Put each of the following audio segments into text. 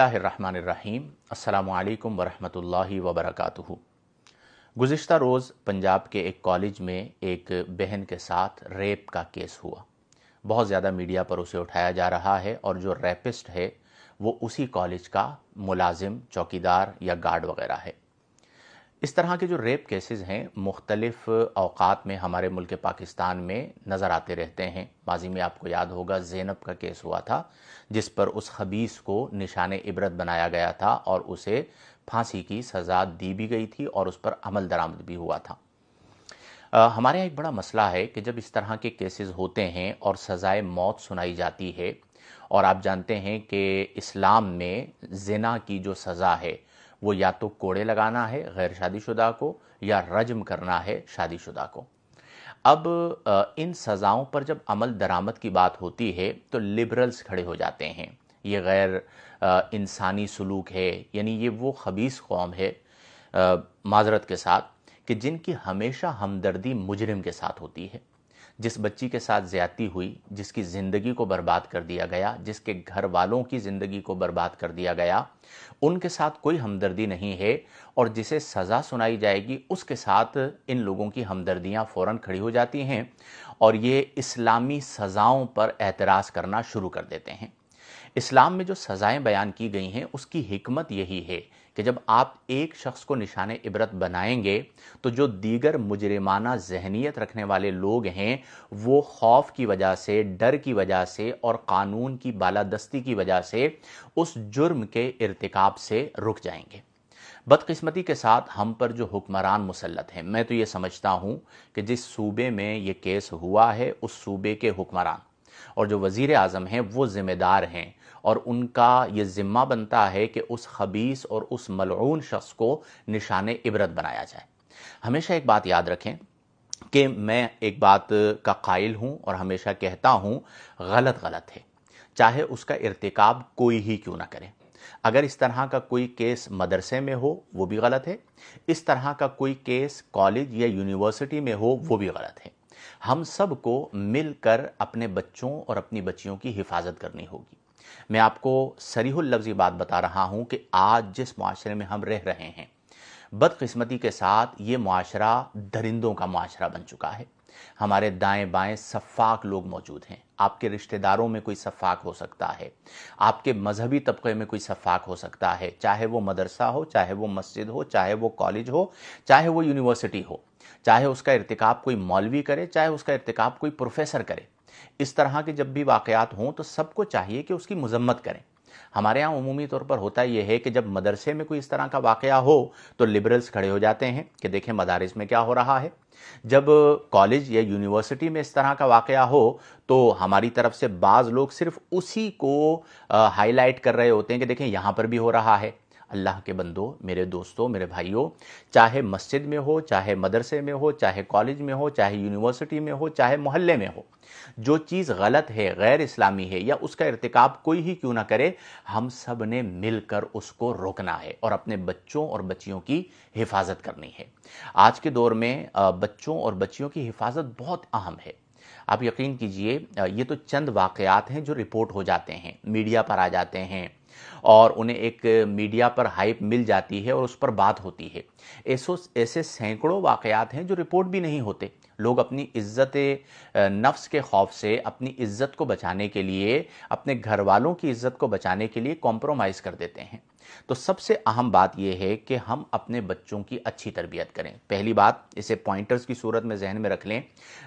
रहीम अल्लाम वरहमल वबरक गुज्त रोज़ पंजाब के एक कॉलेज में एक बहन के साथ रेप का केस हुआ बहुत ज़्यादा मीडिया पर उसे उठाया जा रहा है और जो रेपिस्ट है वो उसी कॉलेज का मुलाजिम चौकीदार या गार्ड वगैरह है इस तरह के जो रेप केसेस हैं मुख्तलिफ अवकात में हमारे मुल्क पाकिस्तान में नज़र आते रहते हैं माजी में आपको याद होगा जैनब का केस हुआ था जिस पर उस खबीस को निशान इबरत बनाया गया था और उसे फांसी की सज़ा दी भी गई थी और उस पर अमल दरामद भी हुआ था आ, हमारे यहाँ एक बड़ा मसला है कि जब इस तरह के केसेस होते हैं और सज़ाए मौत सुनाई जाती है और आप जानते हैं कि इस्लाम में जना की जो सज़ा है वो या तो कोड़े लगाना है गैर शादीशुदा को या रजम करना है शादीशुदा को अब इन सज़ाओं पर जब अमल दरामद की बात होती है तो लिबरल्स खड़े हो जाते हैं ये गैर इंसानी सलूक है यानी ये वो खबीस कौम है माजरत के साथ कि जिनकी हमेशा हमदर्दी मुजरिम के साथ होती है जिस बच्ची के साथ ज्यादती हुई जिसकी ज़िंदगी को बर्बाद कर दिया गया जिसके घर वालों की ज़िंदगी को बर्बाद कर दिया गया उनके साथ कोई हमदर्दी नहीं है और जिसे सज़ा सुनाई जाएगी उसके साथ इन लोगों की हमदर्दियाँ फ़ौर खड़ी हो जाती हैं और ये इस्लामी सज़ाओं पर एतराज़ करना शुरू कर देते हैं इस्लाम में जो सज़ाएँ बयान की गई हैं उसकी हमत यही है कि जब आप एक शख्स को निशान इबरत बनाएंगे तो जो दीगर मुजरमाना जहनीत रखने वाले लोग हैं वो खौफ की वजह से डर की वजह से और कानून की बालादस्ती की वजह से उस जुर्म के irtikab से रुक जाएंगे बदकस्मती के साथ हम पर जो हुक्मरान मुसलत हैं मैं तो ये समझता हूँ कि जिस सूबे में ये केस हुआ है उस सूबे के हुक्मरान और जो वज़ी अजम हैं वो ज़िम्मेदार हैं और उनका ये ज़िम्मा बनता है कि उस खबीस और उस मलून शख्स को निशान इबरत बनाया जाए हमेशा एक बात याद रखें कि मैं एक बात का कायल हूँ और हमेशा कहता हूँ गलत गलत है चाहे उसका इरतकब कोई ही क्यों ना करे अगर इस तरह का कोई केस मदरसे में हो वो भी गलत है इस तरह का कोई केस कॉलेज या यूनिवर्सिटी में हो वो भी गलत है हम सबको मिलकर अपने बच्चों और अपनी बच्चियों की हिफाजत करनी होगी मैं आपको सरीहुल लफ्ज़ी बात बता रहा हूँ कि आज जिस माशरे में हम रह रहे हैं बदकस्मती के साथ ये माशरा दरिंदों का माशरा बन चुका है हमारे दाएं बाएं सफ़ाक लोग मौजूद हैं आपके रिश्तेदारों में कोई सफ़ाक हो सकता है आपके मजहबी तबके में कोई सफ़ाक हो सकता है चाहे वो मदरसा हो चाहे वो मस्जिद हो चाहे वो कॉलेज हो चाहे वो यूनिवर्सिटी हो चाहे उसका इरतिकाब कोई मौलवी करे चाहे उसका इरतिकाब कोई प्रोफेसर करे इस तरह के जब भी वाक़ात हों तो सबको चाहिए कि उसकी मजम्मत करें हमारे यहाँ अमूमी तौर पर होता यह है कि जब मदरसे में कोई इस तरह का वाक़ हो तो लिबरल्स खड़े हो जाते हैं कि देखें मदारस में क्या हो रहा है जब कॉलेज या यूनिवर्सिटी में इस तरह का वाक़ हो तो हमारी तरफ से बाज़ लोग सिर्फ उसी को हाईलाइट कर रहे होते हैं कि देखें यहाँ पर भी हो रहा है अल्लाह के बंदो मेरे दोस्तों मेरे भाइयों चाहे मस्जिद में हो चाहे मदरसे में हो चाहे कॉलेज में हो चाहे यूनिवर्सिटी में हो चाहे मोहल्ले में हो जो चीज़ गलत है गैर इस्लामी है या उसका इरतकब कोई ही क्यों ना करे हम सब ने मिलकर उसको रोकना है और अपने बच्चों और बच्चियों की हिफाजत करनी है आज के दौर में बच्चों और बच्चियों की हिफाजत बहुत अहम है आप यकीन कीजिए ये तो चंद वाक़ात हैं जो रिपोर्ट हो जाते हैं मीडिया पर आ जाते हैं और उन्हें एक मीडिया पर हाइप मिल जाती है और उस पर बात होती है ऐसो ऐसे सैकड़ों वाकयात हैं जो रिपोर्ट भी नहीं होते लोग अपनी इज्जत नफ्स के खौफ से अपनी इज्जत को बचाने के लिए अपने घर वालों की इज्जत को बचाने के लिए कॉम्प्रोमाइज़ कर देते हैं तो सबसे अहम बात यह है कि हम अपने बच्चों की अच्छी तरबियत करें पहली बात इसे पॉइंटर्स की सूरत में जहन में रख लें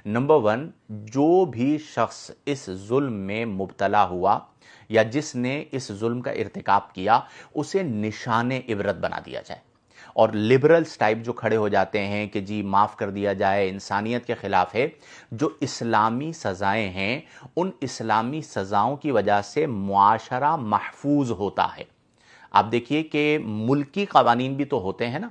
नंबर वन जो भी शख्स इस जुल्म में मुबतला हुआ या जिसने इस जुल्म का इरतकब किया उसे निशान इबरत बना दिया जाए और लिबरल्स टाइप जो खड़े हो जाते हैं कि जी माफ़ कर दिया जाए इंसानियत के ख़िलाफ़ है जो इस्लामी सज़ाएं हैं उन इस्लामी सज़ाओं की वजह से माशरा महफूज होता है आप देखिए कि मुल्की कवानीन भी तो होते हैं ना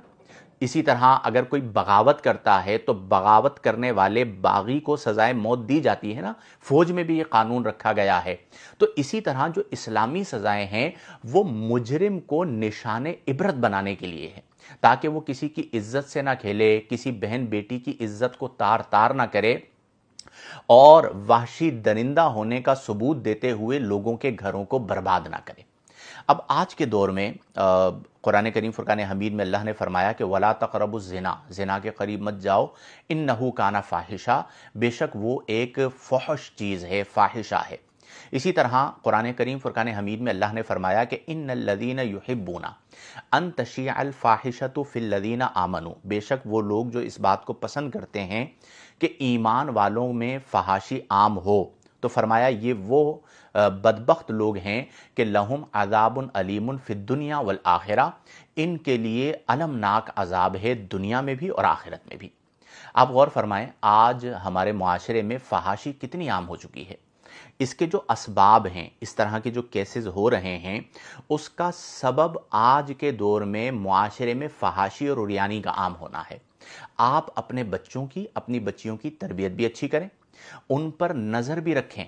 इसी तरह अगर कोई बगावत करता है तो बगावत करने वाले बागी को सज़ाए मौत दी जाती है ना फ़ौज में भी ये कानून रखा गया है तो इसी तरह जो इस्लामी सज़ाएं हैं वो मुजरिम को निशान इबरत बनाने के लिए है ताकि वो किसी की इज्जत से ना खेले किसी बहन बेटी की इज्जत को तार तार ना करे और वाशी दरिंदा होने का सबूत देते हुए लोगों के घरों को बर्बाद ना करे अब आज के दौर में कुरान करीम फ़ुरान हमीद में अल्लाह ने फरमाया कि वला तकरब ज़िना ज़िना के करीब मत जाओ इन नहू काना फाहिशा बेशक वो एक फ़हश चीज़ है फाहिशा है इसी तरह कुरान करीम फ़ुरान हमीद में अल्लाह ने फरमाया कि इन लदीन युहिबूना अन तशी अलफ़ाहिशत फ़िल्लदीन आमनु बेशक वो लोग जो इस बात को पसंद करते हैं कि ईमान वालों में फहाशी आम हो तो फरमाया ये वो बदबخت लोग हैं कि लहुम अजाबन अलीमन दुनिया वल आखिरा इनके लिए अलमनाक अजाब है दुनिया में भी और आखिरत में भी आप गौर फरमाएं आज हमारे माशरे में फहाशी कितनी आम हो चुकी है इसके जो इसबाब हैं इस तरह के जो केसेस हो रहे हैं उसका सबब आज के दौर में माशरे में फहाशी और उरियानी का आम होना है आप अपने बच्चों की अपनी बच्चियों की तरबियत भी अच्छी करें उन पर नज़र भी रखें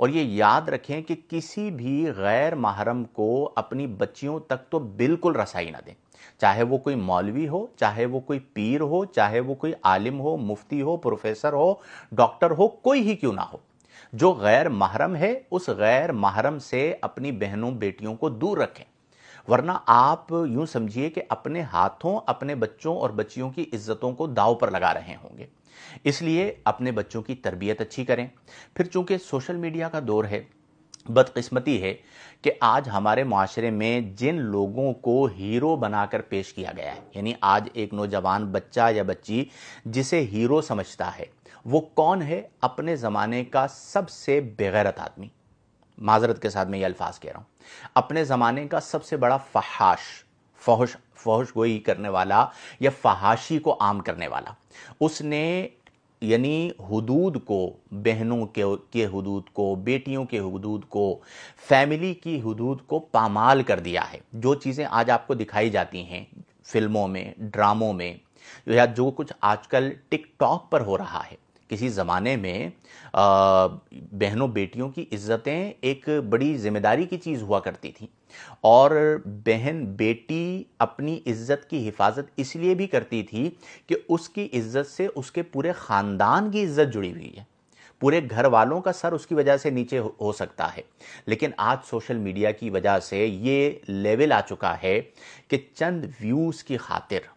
और ये याद रखें कि किसी भी गैर महरम को अपनी बच्चियों तक तो बिल्कुल रसाई ना दें चाहे वो कोई मौलवी हो चाहे वो कोई पीर हो चाहे वो कोई आलिम हो मुफ्ती हो प्रोफेसर हो डॉक्टर हो कोई ही क्यों ना हो जो गैर महरम है उस गैर महरम से अपनी बहनों बेटियों को दूर रखें वरना आप यूं समझिए कि अपने हाथों अपने बच्चों और बच्चियों की इज्जतों को दाव पर लगा रहे होंगे इसलिए अपने बच्चों की तरबियत अच्छी करें फिर चूंकि सोशल मीडिया का दौर है बदकिस्मती है कि आज हमारे माशरे में जिन लोगों को हीरो बनाकर पेश किया गया है यानी आज एक नौजवान बच्चा या बच्ची जिसे हीरो समझता है वो कौन है अपने ज़माने का सबसे बेगैरत आदमी माजरत के साथ मैं ये अल्फाज कह रहा हूँ अपने ज़माने का सबसे बड़ा फहाश फहश फौज गोई करने वाला या फहाशी को आम करने वाला उसने यानी हदूद को बहनों के के हदूद को बेटियों के हदूद को फैमिली की हदूद को पामाल कर दिया है जो चीज़ें आज आपको दिखाई जाती हैं फिल्मों में ड्रामों में या जो कुछ आजकल टिकटॉक पर हो रहा है किसी ज़माने में बहनों बेटियों की इज्जतें एक बड़ी जिम्मेदारी की चीज़ हुआ करती थी और बहन बेटी अपनी इज्जत की हिफाजत इसलिए भी करती थी कि उसकी इज्जत से उसके पूरे ख़ानदान की इज्जत जुड़ी हुई है पूरे घर वालों का सर उसकी वजह से नीचे हो सकता है लेकिन आज सोशल मीडिया की वजह से ये लेवल आ चुका है कि चंद व्यूज़ की खातिर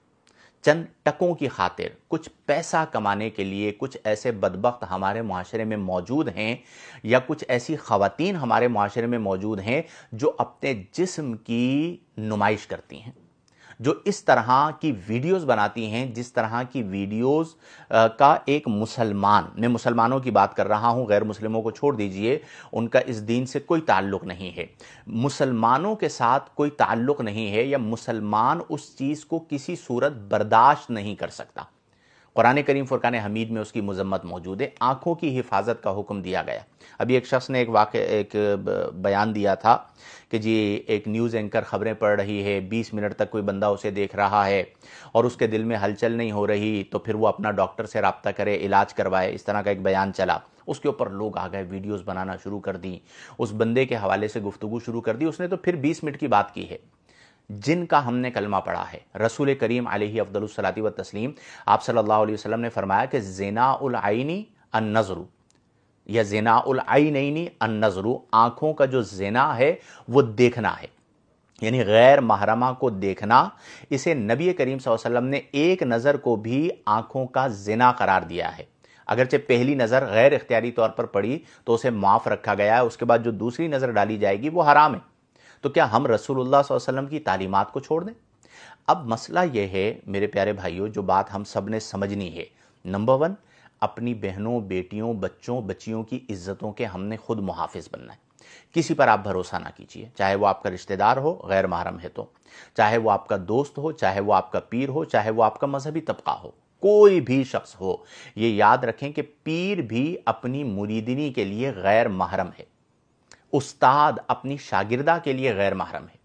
चंद टकों की खातिर कुछ पैसा कमाने के लिए कुछ ऐसे बदबक हमारे माशरे में मौजूद हैं या कुछ ऐसी ख़वातीन हमारे माशरे में मौजूद हैं जो अपने जिसम की नुमाइश करती हैं जो इस तरह की वीडियोस बनाती हैं जिस तरह की वीडियोस का एक मुसलमान मैं मुसलमानों की बात कर रहा हूं गैर मुस्लिमों को छोड़ दीजिए उनका इस दीन से कोई ताल्लुक नहीं है मुसलमानों के साथ कोई ताल्लुक नहीं है या मुसलमान उस चीज़ को किसी सूरत बर्दाश्त नहीं कर सकता कुरान करीम फ़ुरकान हमीद में उसकी मजम्मत मौजूद है आँखों की हिफाजत का हुक्म दिया गया अभी एक शख्स ने एक वाक़ एक बयान दिया था कि जी एक न्यूज़ एंकर ख़बरें पढ़ रही है बीस मिनट तक कोई बंदा उसे देख रहा है और उसके दिल में हलचल नहीं हो रही तो फिर वो अपना डॉक्टर से रबता करे इलाज करवाए इस तरह का एक बयान चला उसके ऊपर लोग आ गए वीडियोस बनाना शुरू कर दी उस बंदे के हवाले से गुफ्तु शुरू कर दी उसने तो फिर 20 मिनट की बात की है जिनका हमने कलमा पढ़ा है रसूल करीम अलही अफदलसलाती व तस्लीम आप सल्लल्लाहु अलैहि वसल्लम ने फरमाया कि ज़ेनाआईनी अन नज़रू या नईनी अन नज़रू आँखों का जो ज़ेना है वो देखना है यानी गैर महरमा को देखना इसे नबी करीम वसल्लम ने एक नज़र को भी आँखों का ज़िना करार दिया है अगरचे पहली नज़र गैर इख्तियारी तौर पर पड़ी तो उसे माफ़ रखा गया है उसके बाद जो दूसरी नज़र डाली जाएगी वो हराम है तो क्या हम रसूलुल्लाह वसल्लम की तालीमात को छोड़ दें अब मसला यह है मेरे प्यारे भाइयों जो बात हम सब ने समझनी है नंबर वन अपनी बहनों बेटियों बच्चों बच्चियों की इज्जतों के हमने खुद मुहाफिज बनना है किसी पर आप भरोसा ना कीजिए चाहे वो आपका रिश्तेदार हो गैर महरम है तो चाहे वो आपका दोस्त हो चाहे वो आपका पीर हो चाहे वो आपका मजहबी तबका हो कोई भी शख्स हो ये याद रखें कि पीर भी अपनी मुरीदनी के लिए गैर महरम है उस्ताद अपनी शागिरदा के लिए गैर महरम है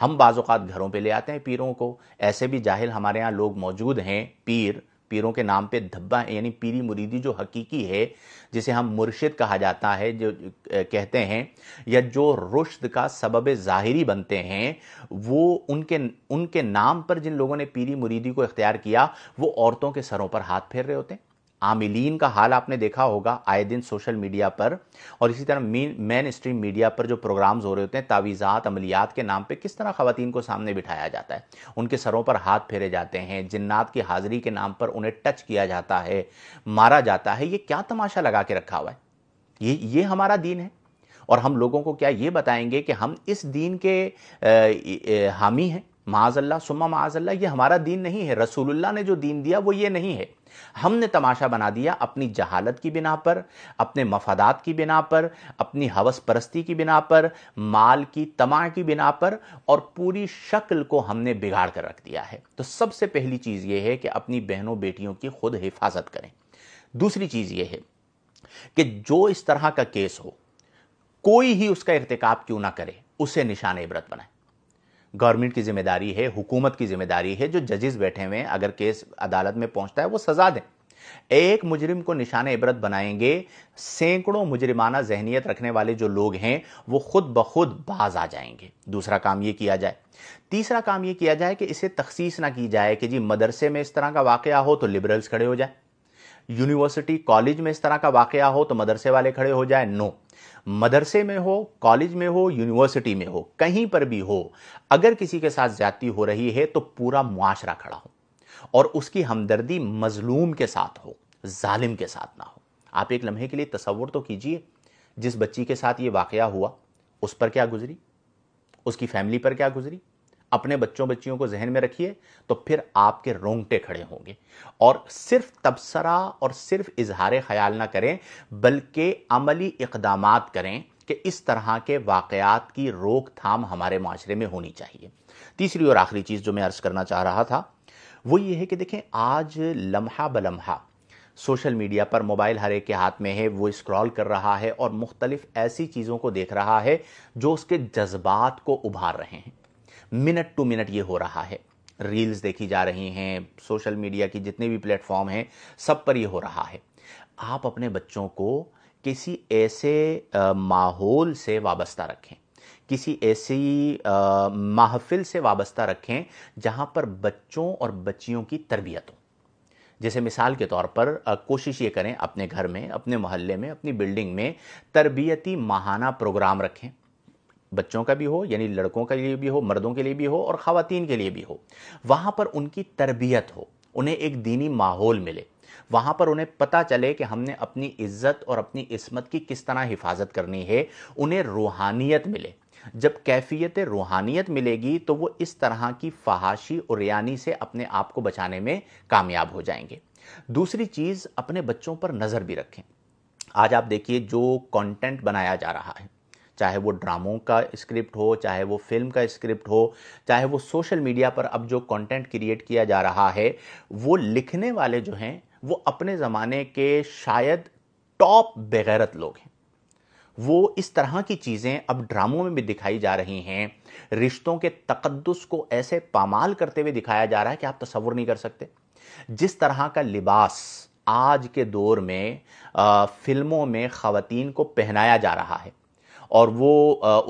हम बाज़ात घरों पे ले आते हैं पीरों को ऐसे भी जाहिल हमारे यहाँ लोग मौजूद हैं पीर पीरों के नाम पे धब्बा है यानी पीरी मुरीदी जो हकीकी है जिसे हम मुर्शिद कहा जाता है जो कहते हैं या जो रुश्द का सबब ज़ाहिरी बनते हैं वो उनके उनके नाम पर जिन लोगों ने पीरी मुरीदी को इख्तियार किया वो औरतों के सरों पर हाथ फेर रहे होते हैं आमिलीन का हाल आपने देखा होगा आए दिन सोशल मीडिया पर और इसी तरह मेन स्ट्रीम मीडिया पर जो प्रोग्राम्स हो रहे होते हैं तावीज़ात अमलियात के नाम पे किस तरह ख़वान को सामने बिठाया जाता है उनके सरों पर हाथ फेरे जाते हैं जिन्नात की हाज़िरी के नाम पर उन्हें टच किया जाता है मारा जाता है ये क्या तमाशा लगा के रखा हुआ है ये ये हमारा दीन है और हम लोगों को क्या ये बताएंगे कि हम इस दीन के हामी हैं माजल्ला सुम्मा माजल्ला ये हमारा दीन नहीं है रसूलुल्लाह ने जो दीन दिया वो ये नहीं है हमने तमाशा बना दिया अपनी जहालत की बिना पर अपने मफादात की बिना पर अपनी हवस परस्ती की बिना पर माल की तमा की बिना पर और पूरी शक्ल को हमने बिगाड़ कर रख दिया है तो सबसे पहली चीज़ ये है कि अपनी बहनों बेटियों की खुद हिफाजत करें दूसरी चीज़ ये है कि जो इस तरह का केस हो कोई ही उसका इरतिकाब क्यों ना करे उसे निशान इबरत बनाए गवर्नमेंट की जिम्मेदारी है हुकूमत की जिम्मेदारी है जो जजेस बैठे हुए हैं अगर केस अदालत में पहुंचता है वो सजा दें एक मुजरिम को निशान इबरत बनाएंगे सैकड़ों मुजरिमाना जहनीत रखने वाले जो लोग हैं वो खुद ब खुद बाज आ जाएंगे दूसरा काम ये किया जाए तीसरा काम ये किया जाए कि इसे तखसीस ना की जाए कि जी मदरसे में इस तरह का वाक़ हो तो लिबरल्स खड़े हो जाए यूनिवर्सिटी कॉलेज में इस तरह का वाक़ हो तो मदरसे वाले खड़े हो जाए नो मदरसे में हो कॉलेज में हो यूनिवर्सिटी में हो कहीं पर भी हो अगर किसी के साथ ज्यादती हो रही है तो पूरा मुआशरा खड़ा हो और उसकी हमदर्दी मजलूम के साथ हो जालिम के साथ ना हो आप एक लम्हे के लिए तस्वुर तो कीजिए जिस बच्ची के साथ ये वाकया हुआ उस पर क्या गुजरी उसकी फैमिली पर क्या गुजरी अपने बच्चों बच्चियों को जहन में रखिए तो फिर आपके रोंगटे खड़े होंगे और सिर्फ तबसरा और सिर्फ इजहार ख्याल ना करें बल्कि अमली इकदाम करें कि इस तरह के वाकयात की रोकथाम हमारे माशरे में होनी चाहिए तीसरी और आखिरी चीज़ जो मैं अर्ज़ करना चाह रहा था वो ये है कि देखें आज लम्हा ब लम्हा सोशल मीडिया पर मोबाइल हर एक के हाथ में है वो स्क्रॉल कर रहा है और मुख्तलिफ ऐसी चीज़ों को देख रहा है जो उसके जज्बात को उभार रहे हैं मिनट टू मिनट ये हो रहा है रील्स देखी जा रही हैं सोशल मीडिया की जितने भी प्लेटफॉर्म हैं सब पर ये हो रहा है आप अपने बच्चों को किसी ऐसे माहौल से वाबस्ता रखें किसी ऐसी महफिल से वाबस्ता रखें जहाँ पर बच्चों और बच्चियों की तरबियत हो जैसे मिसाल के तौर पर कोशिश ये करें अपने घर में अपने मोहल्ले में अपनी बिल्डिंग में तरबियती माहाना प्रोग्राम रखें बच्चों का भी हो यानी लड़कों के लिए भी हो मर्दों के लिए भी हो और ख़वान के लिए भी हो वहाँ पर उनकी तरबियत हो उन्हें एक दीनी माहौल मिले वहाँ पर उन्हें पता चले कि हमने अपनी इज्जत और अपनी इसमत की किस तरह हिफाजत करनी है उन्हें रूहानियत मिले जब कैफियत रूहानियत मिलेगी तो वो इस तरह की फहाशी और रियानी से अपने आप को बचाने में कामयाब हो जाएंगे दूसरी चीज़ अपने बच्चों पर नज़र भी रखें आज आप देखिए जो कंटेंट बनाया जा रहा है चाहे वो ड्रामों का स्क्रिप्ट हो चाहे वो फिल्म का स्क्रिप्ट हो चाहे वो सोशल मीडिया पर अब जो कंटेंट क्रिएट किया जा रहा है वो लिखने वाले जो हैं वो अपने ज़माने के शायद टॉप बेगैरत लोग हैं वो इस तरह की चीज़ें अब ड्रामों में भी दिखाई जा रही हैं रिश्तों के तकदस को ऐसे पामाल करते हुए दिखाया जा रहा है कि आप तस्वुर नहीं कर सकते जिस तरह का लिबास आज के दौर में आ, फिल्मों में ख़वातीन को पहनाया जा रहा है और वो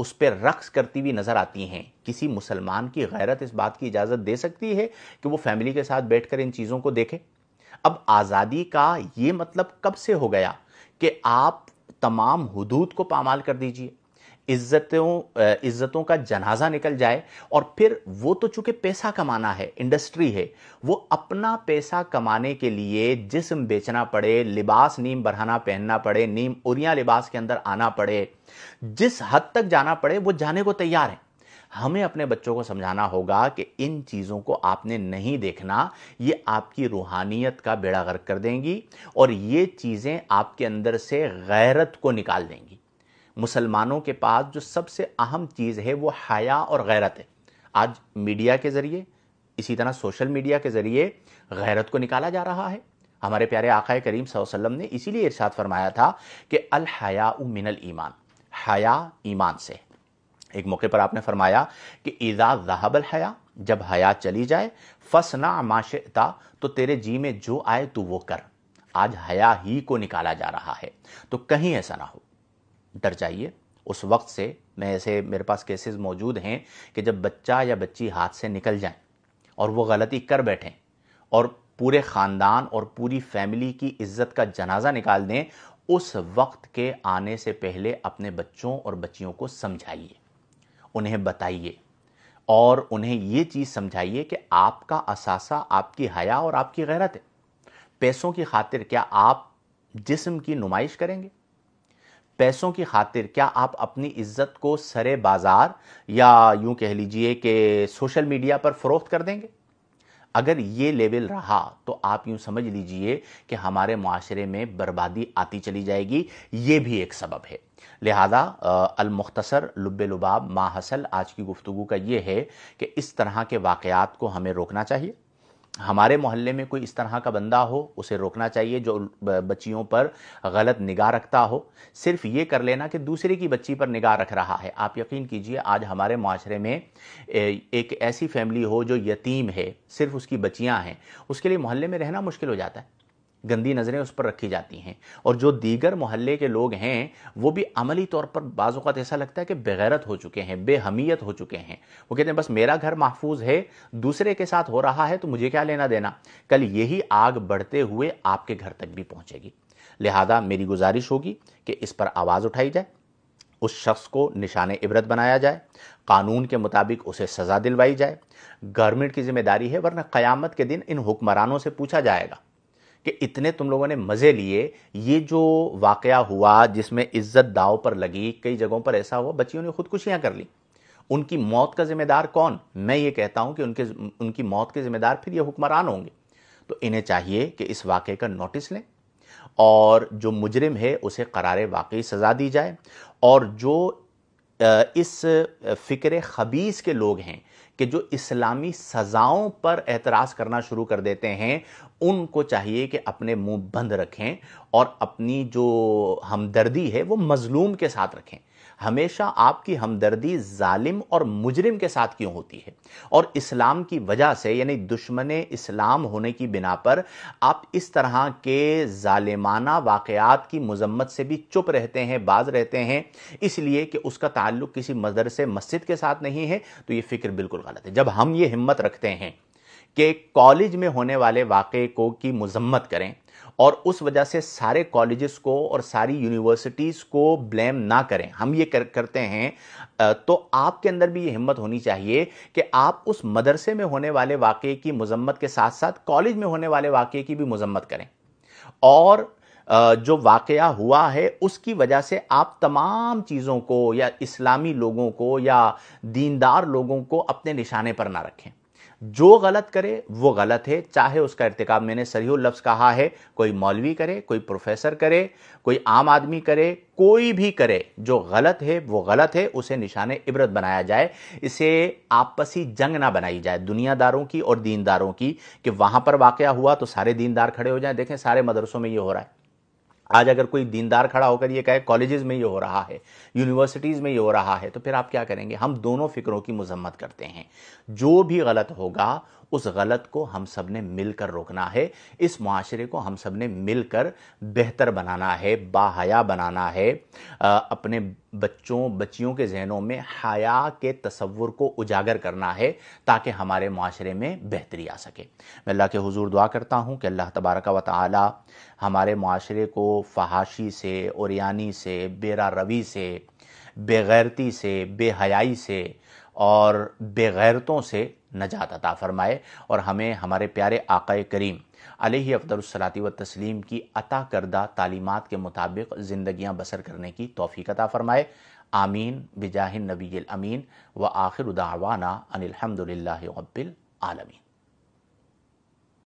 उस पर रक्स करती हुई नज़र आती हैं किसी मुसलमान की गैरत इस बात की इजाज़त दे सकती है कि वो फैमिली के साथ बैठकर इन चीज़ों को देखे अब आज़ादी का ये मतलब कब से हो गया कि आप तमाम हदूद को पामाल कर दीजिए इज्जतों इज्जतों का जनाजा निकल जाए और फिर वो तो चूंकि पैसा कमाना है इंडस्ट्री है वो अपना पैसा कमाने के लिए जिसम बेचना पड़े लिबास नीम बढ़ाना पहनना पड़े नीम उरिया लिबास के अंदर आना पड़े जिस हद तक जाना पड़े वो जाने को तैयार है हमें अपने बच्चों को समझाना होगा कि इन चीज़ों को आपने नहीं देखना ये आपकी रूहानियत का बेड़ा गर्क कर देंगी और ये चीज़ें आपके अंदर से गैरत को निकाल देंगी मुसलमानों के पास जो सबसे अहम चीज़ है वो हया और गैरत है आज मीडिया के ज़रिए इसी तरह सोशल मीडिया के ज़रिए गैरत को निकाला जा रहा है हमारे प्यारे आकाए करीम वसल्लम ने इसीलिए इरशाद फरमाया था कि अल हया मिनल ईमान हया ईमान से एक मौके पर आपने फरमाया कि ईजा जहाबल हया जब हया चली जाए फसना माशता तो तेरे जी में जो आए तो वो कर आज हया ही को निकाला जा रहा है तो कहीं ऐसा ना हो डर जाइए उस वक्त से मैं ऐसे मेरे पास केसेस मौजूद हैं कि जब बच्चा या बच्ची हाथ से निकल जाए और वो गलती कर बैठें और पूरे ख़ानदान और पूरी फैमिली की इज्जत का जनाजा निकाल दें उस वक्त के आने से पहले अपने बच्चों और बच्चियों को समझाइए उन्हें बताइए और उन्हें ये चीज़ समझाइए कि आपका असासा आपकी हया और आपकी गैरत है पैसों की खातिर क्या आप जिस्म की नुमाइश करेंगे पैसों की खातिर क्या आप अपनी इज्जत को सरे बाजार या यूं कह लीजिए कि सोशल मीडिया पर फरोख्त कर देंगे अगर ये लेवल रहा तो आप यूं समझ लीजिए कि हमारे माशरे में बर्बादी आती चली जाएगी ये भी एक सबब है लिहाजा अलमुख्तसर लुब लुबाब माहसल आज की गुफ्तु का ये है कि इस तरह के वाकयात को हमें रोकना चाहिए हमारे मोहल्ले में कोई इस तरह का बंदा हो उसे रोकना चाहिए जो बच्चियों पर गलत निगाह रखता हो सिर्फ ये कर लेना कि दूसरे की बच्ची पर निगाह रख रहा है आप यकीन कीजिए आज हमारे माशरे में एक ऐसी फैमिली हो जो यतीम है सिर्फ उसकी बच्चियाँ हैं उसके लिए मोहल्ले में रहना मुश्किल हो जाता है गंदी नज़रें उस पर रखी जाती हैं और जो दीगर मोहल्ले के लोग हैं वो भी अमली तौर पर बाज़ात ऐसा लगता है कि बेगैरत हो चुके हैं बेहमियत हो चुके हैं वो कहते हैं बस मेरा घर महफूज है दूसरे के साथ हो रहा है तो मुझे क्या लेना देना कल यही आग बढ़ते हुए आपके घर तक भी पहुँचेगी लिहाजा मेरी गुजारिश होगी कि इस पर आवाज़ उठाई जाए उस शख्स को निशान इबरत बनाया जाए कानून के मुताबिक उसे सज़ा दिलवाई जाए गवर्नमेंट की जिम्मेदारी है वरना क़यामत के दिन इन हुक्मरानों से पूछा जाएगा कि इतने तुम लोगों ने मज़े लिए ये जो वाकया हुआ जिसमें इज्जत दाव पर लगी कई जगहों पर ऐसा हुआ बच्चियों ने खुदकुशियाँ कर ली उनकी मौत का जिम्मेदार कौन मैं ये कहता हूँ कि उनके उनकी मौत के जिम्मेदार फिर ये हुक्मरान होंगे तो इन्हें चाहिए कि इस वाक़े का नोटिस लें और जो मुजरिम है उसे करारे वाकई सज़ा दी जाए और जो इस फ़िक्र खबीस के लोग हैं कि जो इस्लामी सज़ाओं पर एतराज़ करना शुरू कर देते हैं उनको चाहिए कि अपने मुंह बंद रखें और अपनी जो हमदर्दी है वो मज़लूम के साथ रखें हमेशा आपकी हमदर्दी जालिम और मुजरिम के साथ क्यों होती है और इस्लाम की वजह से यानी दुश्मन इस्लाम होने की बिना पर आप इस तरह के जालिमाना वाक़ात की मजम्मत से भी चुप रहते हैं बाज रहते हैं इसलिए कि उसका ताल्लुक किसी मदरसे मस्जिद के साथ नहीं है तो ये फ़िक्र बिल्कुल गलत है जब हम ये हिम्मत रखते हैं कि कॉलेज में होने वाले वाक़े को की मजम्मत करें और उस वजह से सारे कॉलेजेस को और सारी यूनिवर्सिटीज़ को ब्लेम ना करें हम ये कर, करते हैं तो आपके अंदर भी ये हिम्मत होनी चाहिए कि आप उस मदरसे में होने वाले वाक़े की मजम्मत के साथ साथ कॉलेज में होने वाले वाक़े की भी मजम्मत करें और जो वाक़ हुआ है उसकी वजह से आप तमाम चीज़ों को या इस्लामी लोगों को या दीनदार लोगों को अपने निशाने पर ना रखें जो गलत करे वो गलत है चाहे उसका इरतकाम मैंने सरही लफ्स कहा है कोई मौलवी करे कोई प्रोफेसर करे कोई आम आदमी करे कोई भी करे जो गलत है वो गलत है उसे निशान इबरत बनाया जाए इसे आपसी जंग ना बनाई जाए दुनियादारों की और दीनदारों की कि वहाँ पर वाक़ हुआ तो सारे दीनदार खड़े हो जाए देखें सारे मदरसों में ये हो रहा है आज अगर कोई दीनदार खड़ा होकर ये कहे कॉलेजेस में ये हो रहा है यूनिवर्सिटीज़ में ये हो रहा है तो फिर आप क्या करेंगे हम दोनों फिक्रों की मजम्मत करते हैं जो भी गलत होगा उस गलत को हम सब ने मिलकर रोकना है इस माशरे को हम सब ने मिलकर बेहतर बनाना है बाहया बनाना है अपने बच्चों बच्चियों के जहनों में हया के तस्वुर को उजागर करना है ताकि हमारे माशरे में बेहतरी आ सके मैं अल्लाह के हुजूर दुआ करता हूँ कि अल्लाह तबारक व ताली हमारे माशरे को फहाशी से और से बेरा रवी से बेगैरती से बेहयाई से और बेगैरतों से नजात अता फरमाए और हमें हमारे प्यारे आकए करीम अलही अफदलसलाती व तस्लीम की अता करदा तालीमत के मुताबिक ज़िंदियाँ बसर करने की तोफ़ी अता फ़रमाए आमीन बिजाहिन नबी अमीन व आखिर उदावाना अनिलहमदिल्ला रबिल आलमीन